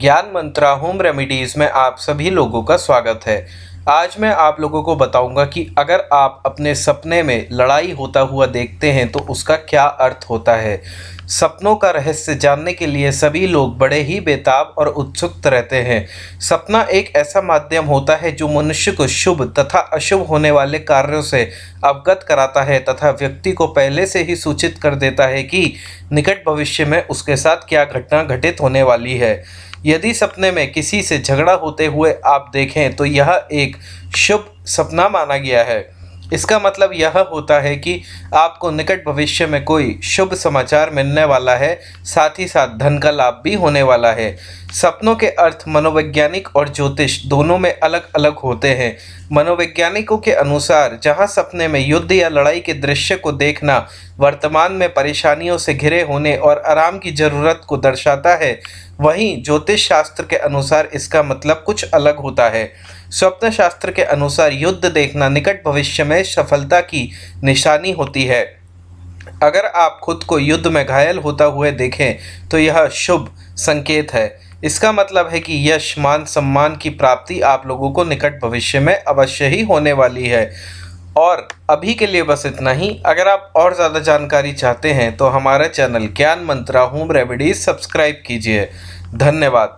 ज्ञान मंत्रा home remedies में आप सभी लोगों का स्वागत है आज मैं आप लोगों को बताऊंगा कि अगर आप अपने सपने में लड़ाई होता हुआ देखते हैं तो उसका क्या अर्थ होता है सपनों का रहस्य जानने के लिए सभी लोग बड़े ही बेताब और उत्सुक रहते हैं सपना एक ऐसा माध्यम होता है जो मनुष्य को शुभ तथा अशुभ होने वाले कार्यों से अवगत कराता है तथा व्यक्ति को पहले से ही सूचित कर देता है कि निकट भविष्य में उसके साथ क्या घटना घटित होने वाली है यदि सपने में किसी से झगड़ा होते हुए आप देखें तो यह एक शुभ सपना माना गया है इसका मतलब यह होता है कि आपको निकट भविष्य में कोई शुभ समाचार मिलने वाला है साथ ही साथ धन का लाभ भी होने वाला है सपनों के अर्थ मनोवैज्ञानिक और ज्योतिष दोनों में अलग अलग होते हैं मनोवैज्ञानिकों के अनुसार जहां सपने में युद्ध या लड़ाई के दृश्य को देखना वर्तमान में परेशानियों से घिरे होने और आराम की जरूरत को दर्शाता है वहीं ज्योतिष शास्त्र के अनुसार इसका मतलब कुछ अलग होता है स्वप्न शास्त्र के अनुसार युद्ध देखना निकट भविष्य में सफलता की निशानी होती है अगर आप खुद को युद्ध में घायल होता हुए देखें तो यह शुभ संकेत है इसका मतलब है कि यश मान सम्मान की प्राप्ति आप लोगों को निकट भविष्य में अवश्य ही होने वाली है और अभी के लिए बस इतना ही अगर आप और ज़्यादा जानकारी चाहते हैं तो हमारा चैनल ज्ञान मंत्रा होम रेमेडीज़ सब्सक्राइब कीजिए धन्यवाद